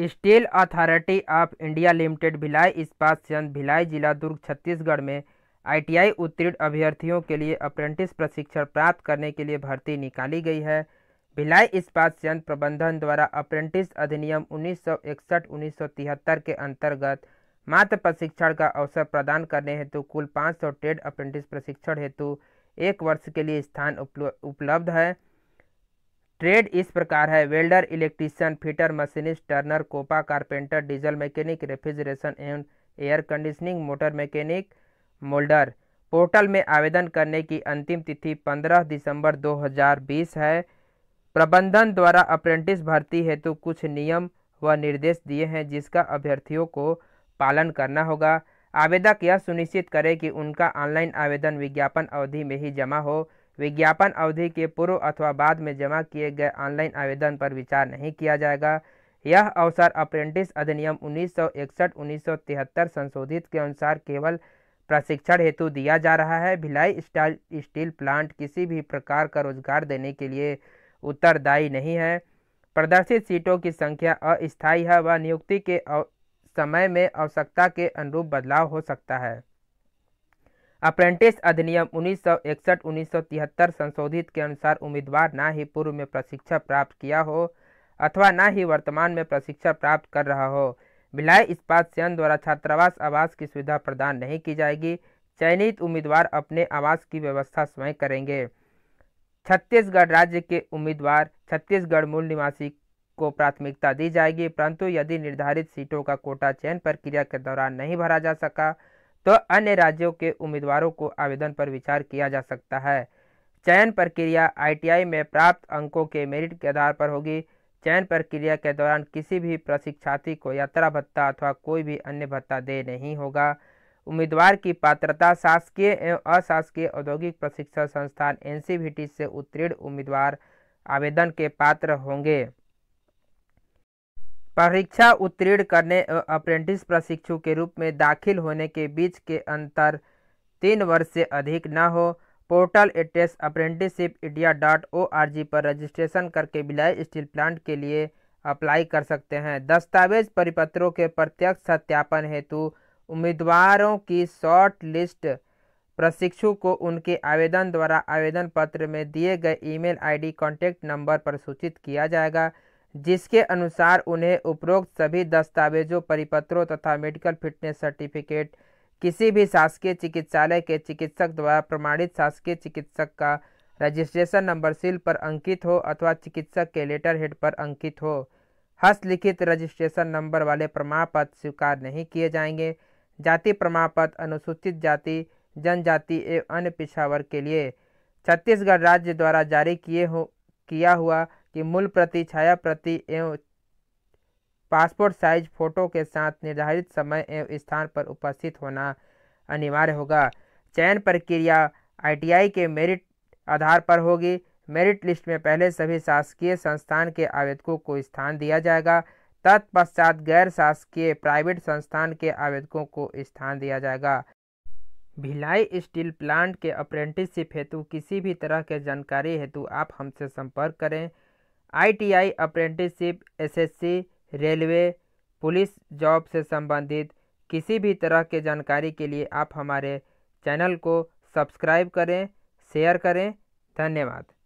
steel authority of India limited Bhilai इस्पात संयंत्र भिलाई जिला दुर्ग छत्तीसगढ़ में आईटीआई उत्तीर्ण अभ्यर्थियों के लिए अप्रेंटिस प्रशिक्षण प्राप्त करने के लिए भर्ती निकाली गई है भिलाई इस्पात संयंत्र प्रबंधन द्वारा अप्रेंटिस अधिनियम 1961-1973 के अंतर्गत मात्र प्रशिक्षण का अवसर प्रदान करने हेतु कुल पाँच ट्रेड अप्रेंटिस प्रशिक्षण हेतु एक वर्ष के लिए स्थान उपलब्ध है ट्रेड इस प्रकार है welder electrician fitter machinist turner COPA carpenter diesel mechanic refrigeration and air conditioning motor mechanic moulder portal में आवेदन करने की अंतिम तिथि 15 दिसंबर 2020 है प्रबंधन द्वारा अप्रेंटिस भर्ती हेतु कुछ नियम व निर्देश दिए हैं जिसका अभ्यर्थियों को पालन करना होगा आवेदक यह सुनिश्चित करें कि उनका ऑनलाइन आवेदन विज्ञापन अवधि में ही जमा हो विज्ञापन अवधि के पूर्व अथवा बाद में जमा किए गए ऑनलाइन आवेदन पर विचार नहीं किया जाएगा यह अवसर अप्रेंटिस अधिनियम 1961-1973 संशोधित के अनुसार केवल प्रशिक्षण हेतु दिया जा रहा है भिलाई स्टाइल स्टील प्लांट किसी भी प्रकार का रोजगार देने के लिए उत्तरदायी नहीं है प्रदर्शित सीटों की संख्या अस्थायी है व नियुक्ति के समय में आवश्यकता के अनुरूप बदलाव हो सकता है अप्रेंटिस अधिनियम 1961-1973 संशोधित के अनुसार उम्मीदवार ना ही पूर्व में प्रशिक्षण प्राप्त किया हो अथवा ना ही वर्तमान में प्रशिक्षण प्राप्त कर रहा हो भिलाई इस्पात सेन द्वारा छात्रावास आवास की सुविधा प्रदान नहीं की जाएगी चयनित उम्मीदवार अपने आवास की व्यवस्था स्वयं करेंगे छत्तीसगढ़ राज्य के उम्मीदवार छत्तीसगढ़ मूल निवासी को प्राथमिकता दी जाएगी परंतु यदि निर्धारित सीटों का कोटा चयन प्रक्रिया के दौरान नहीं भरा जा सका तो अन्य राज्यों के उम्मीदवारों को आवेदन पर विचार किया जा सकता है चयन प्रक्रिया आईटीआई में प्राप्त अंकों के मेरिट के आधार पर होगी चयन प्रक्रिया के दौरान किसी भी प्रशिक्षार्थी को यात्रा भत्ता अथवा कोई भी अन्य भत्ता दे नहीं होगा उम्मीदवार की पात्रता शासकीय एवं अशासकीय औद्योगिक प्रशिक्षण संस्थान एन से उत्तीर्ण उम्मीदवार आवेदन के पात्र होंगे परीक्षा उत्तीर्ण करने अप्रेंटिस प्रशिक्षु के रूप में दाखिल होने के बीच के अंतर तीन वर्ष से अधिक न हो पोर्टल एटेस apprenticeship India dot O R G पर रजिस्ट्रेशन करके बिलाई स्टील प्लांट के लिए अप्लाई कर सकते हैं दस्तावेज परिपत्रों के प्रत्यक्ष सत्यापन हेतु उम्मीदवारों की शॉर्ट लिस्ट प्रशिक्षु को उनके आवेदन द्वारा आवेदन पत्र में दिए गए ईमेल आईडी कॉन्टैक्ट नंबर पर सूचित किया जाएगा जिसके अनुसार उन्हें उपरोक्त सभी दस्तावेजों परिपत्रों तथा मेडिकल फिटनेस सर्टिफिकेट किसी भी शासकीय चिकित्सालय के चिकित्सक द्वारा प्रमाणित शासकीय चिकित्सक का रजिस्ट्रेशन नंबर सील पर अंकित हो अथवा चिकित्सक के लेटर हेड पर अंकित हो हस्तलिखित रजिस्ट्रेशन नंबर वाले प्रमाण पत्र स्वीकार नहीं किए जाएंगे जाति प्रमाण पत्र अनुसूचित जाति जनजाति एवं अन्य पिछावर के लिए छत्तीसगढ़ राज्य द्वारा जारी किए हो किया हुआ कि मूल प्रति छाया प्रति एवं पासपोर्ट साइज फोटो के साथ निर्धारित समय एवं स्थान पर उपस्थित होना अनिवार्य होगा चयन प्रक्रिया आईटीआई के मेरिट आधार पर होगी मेरिट लिस्ट में पहले सभी शासकीय संस्थान के आवेदकों को स्थान दिया जाएगा तत्पश्चात गैर शासकीय प्राइवेट संस्थान के आवेदकों को स्थान दिया जाएगा भिलाई स्टील प्लांट के अप्रेंटिसशिप हेतु किसी भी तरह के जानकारी हेतु आप हमसे संपर्क करें ITI apprenticeship SSC railway police job से संबंधित किसी भी तरह के जानकारी के लिए आप हमारे चैनल को सब्सक्राइब करें शेयर करें धन्यवाद